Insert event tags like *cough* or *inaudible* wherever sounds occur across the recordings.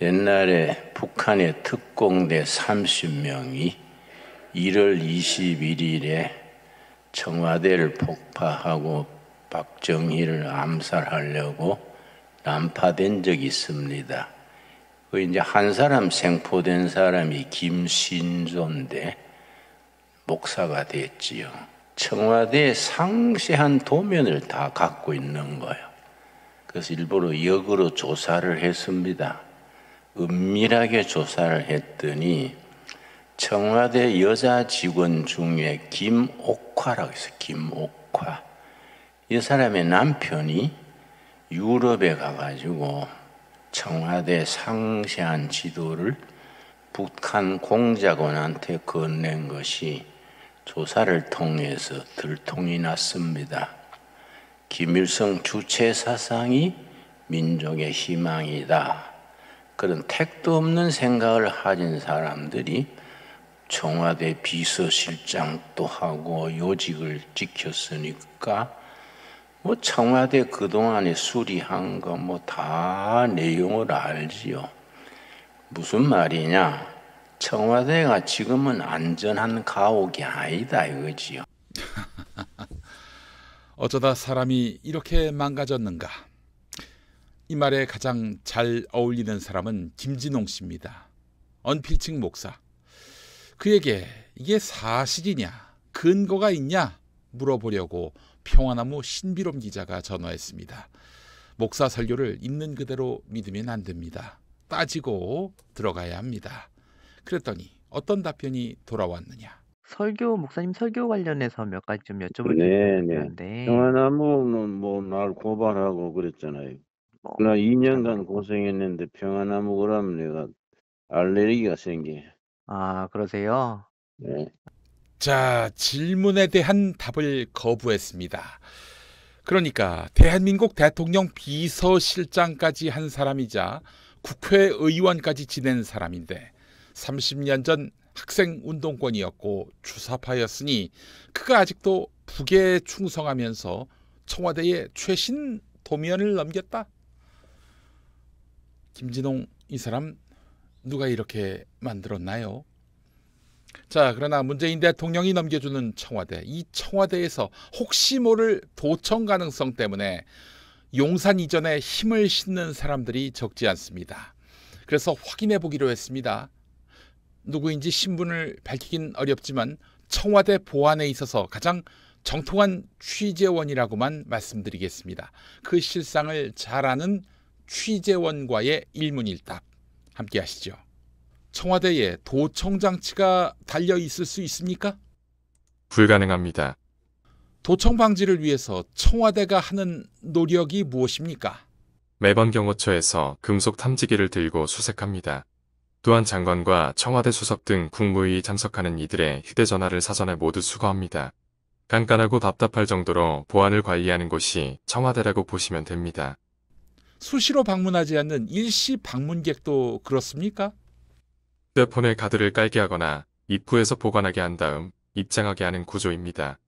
옛날에 북한의 특공대 30명이 1월 21일에 청와대를 폭파하고 박정희를 암살하려고 난파된 적이 있습니다. 그 이제 한 사람 생포된 사람이 김신조인데 목사가 됐지요. 청와대의 상세한 도면을 다 갖고 있는 거예요. 그래서 일부러 역으로 조사를 했습니다. 은밀하게 조사를 했더니 청와대 여자 직원 중에 김옥화라고 있어요. 김옥화. 이 사람의 남편이 유럽에 가가지고 청와대 상세한 지도를 북한 공작원한테 건넨 것이 조사를 통해서 들통이 났습니다. 김일성 주체 사상이 민족의 희망이다. 그런 택도 없는 생각을 하진 사람들이 청와대 비서실장도 하고 요직을 지켰으니까 뭐 청와대 그동안에 수리한 거 뭐 다 내용을 알지요. 무슨 말이냐? 청와대가 지금은 안전한 가옥이 아니다 이거지요. *laughs* 어쩌다 사람이 이렇게 망가졌는가? 이 말에 가장 잘 어울리는 사람은 김진홍 씨입니다. 언필칭 목사. 그에게 이게 사실이냐, 근거가 있냐 물어보려고 평화나무 신비롬 기자가 전화했습니다. 목사 설교를 있는 그대로 믿으면 안 됩니다. 따지고 들어가야 합니다. 그랬더니 어떤 답변이 돌아왔느냐. 설교 목사님 설교 관련해서 몇 가지 좀 여쭤볼 네, 게 네. 있는데 평화나무는 뭐날 고발하고 그랬잖아요. 뭐. 나 2년간 고생했는데 평안나 먹으라면 내가 알레르기가 생겨. 아, 그러세요? 네. 자, 질문에 대한 답을 거부했습니다. 그러니까 대한민국 대통령 비서실장까지 한 사람이자 국회의원까지 지낸 사람인데 30년 전 학생 운동권이었고 주사파였으니 그가 아직도 북에 충성하면서 청와대에 최신 도면을 넘겼다. 김진홍 이 사람 누가 이렇게 만들었나요? 자, 그러나 문재인 대통령이 넘겨주는 청와대, 이 청와대에서 혹시 모를 도청 가능성 때문에 용산 이전에 힘을 싣는 사람들이 적지 않습니다. 그래서 확인해 보기로 했습니다. 누구인지 신분을 밝히긴 어렵지만 청와대 보안에 있어서 가장 정통한 취재원이라고만 말씀드리겠습니다. 그 실상을 잘 아는 취재원과의 일문일답 함께 하시죠. 청와대에 도청 장치가 달려 있을 수 있습니까? 불가능합니다. 도청 방지를 위해서 청와대가 하는 노력이 무엇입니까? 매번 경호처에서 금속 탐지기를 들고 수색합니다. 또한 장관과 청와대 수석 등 국무위 참석하는 이들의 휴대전화를 사전에 모두 수거합니다. 간간하고 답답할 정도로 보안을 관리하는 곳이 청와대라고 보시면 됩니다. 수시로 방문하지 않는 일시 방문객도 그렇습니까? 휴대폰의 가드를 깔게 하거나 입구에서 보관하게 한 다음 입장하게 하는 구조입니다.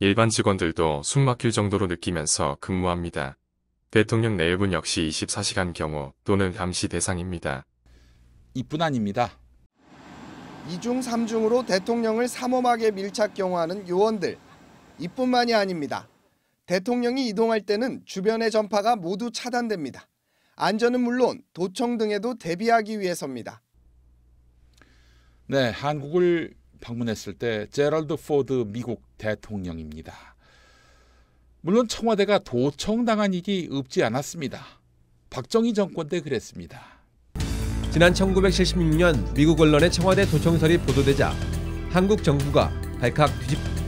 일반 직원들도 숨 막힐 정도로 느끼면서 근무합니다. 대통령 내일분 역시 24시간 경호 또는 감시 대상입니다. 이뿐 아닙니다. 2중 3중으로 대통령을 삼엄하게 밀착 경호하는 요원들. 이뿐만이 아닙니다. 대통령이 이동할 때는 주변의 전파가 모두 차단됩니다. 안전은 물론 도청 등에도 대비하기 위해서입니다. 네, 한국을 방문했을 때 제럴드 포드 미국 대통령입니다. 물론 청와대가 도청당한 일이 없지 않았습니다. 박정희 정권 때 그랬습니다. 지난 1976년 미국 언론의 청와대 도청설이 보도되자 한국 정부가 발칵 뒤집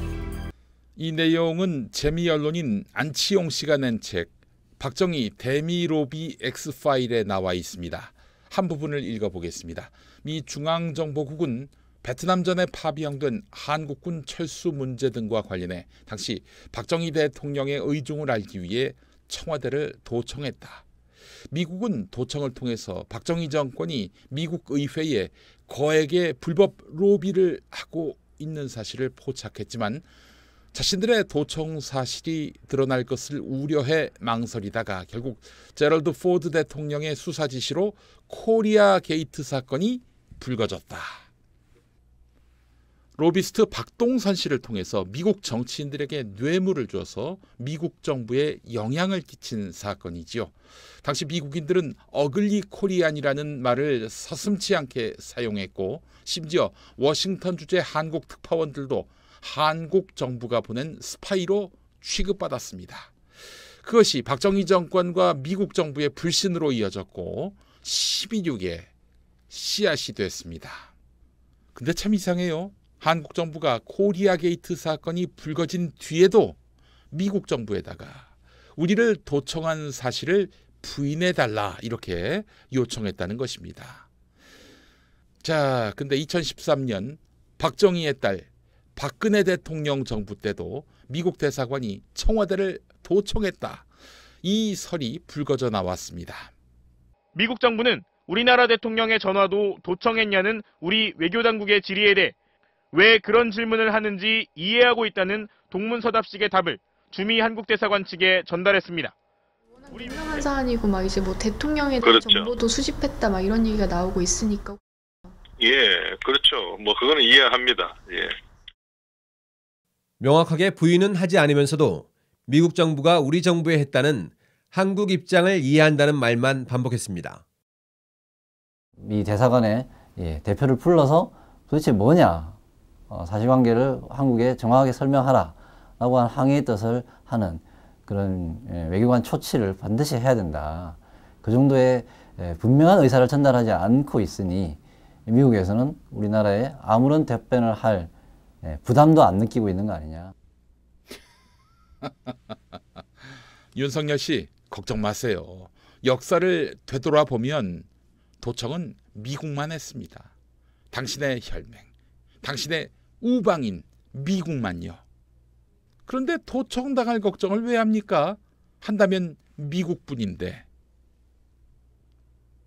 이 내용은 재미 언론인 안치용 씨가 낸 책 박정희 데미로비 X파일에 나와 있습니다. 한 부분을 읽어보겠습니다. 미 중앙정보국은 베트남전에 파병된 한국군 철수 문제 등과 관련해 당시 박정희 대통령의 의중을 알기 위해 청와대를 도청했다. 미국은 도청을 통해서 박정희 정권이 미국 의회에 거액의 불법 로비를 하고 있는 사실을 포착했지만 자신들의 도청 사실이 드러날 것을 우려해 망설이다가 결국 제럴드 포드 대통령의 수사 지시로 코리아 게이트 사건이 불거졌다. 로비스트 박동선 씨를 통해서 미국 정치인들에게 뇌물을 줘서 미국 정부에 영향을 끼친 사건이지요. 당시 미국인들은 어글리 코리안이라는 말을 서슴치 않게 사용했고 심지어 워싱턴 주재 한국 특파원들도 한국 정부가 보낸 스파이로 취급받았습니다. 그것이 박정희 정권과 미국 정부의 불신으로 이어졌고 12.6에 씨앗이 됐습니다. 근데 참 이상해요. 한국 정부가 코리아 게이트 사건이 불거진 뒤에도 미국 정부에다가 우리를 도청한 사실을 부인해달라 이렇게 요청했다는 것입니다. 자, 근데 2013년 박정희의 딸 박근혜 대통령 정부 때도 미국 대사관이 청와대를 도청했다. 이 설이 불거져 나왔습니다. 미국 정부는 우리나라 대통령의 전화도 도청했냐는 우리 외교당국의 질의에 대해 왜 그런 질문을 하는지 이해하고 있다는 동문서답식의 답을 주미 한국대사관 측에 전달했습니다. 우리 유명한 사안이고 막 이제 뭐대통령의 대한 그렇죠. 정보도 수집했다 막 이런 얘기가 나오고 있으니까. 예, 그렇죠. 뭐 그거는 이해합니다. 예. 명확하게 부인은 하지 않으면서도 미국 정부가 우리 정부에 했다는 한국 입장을 이해한다는 말만 반복했습니다. 미 대사관에 예, 대표를 불러서 도대체 뭐냐 어, 사실관계를 한국에 정확하게 설명하라라고 한 항의의 뜻을 하는 그런 예, 외교관 초치를 반드시 해야 된다. 그 정도의 예, 분명한 의사를 전달하지 않고 있으니 미국에서는 우리나라에 아무런 답변을 할 예, 부담도 안 느끼고 있는 거 아니냐. *laughs* 윤석열 씨 걱정 마세요. 역사를 되돌아보면 도청은 미국만 했습니다. 당신의 혈맹, 당신의 우방인 미국만요. 그런데 도청당할 걱정을 왜 합니까? 한다면 미국뿐인데.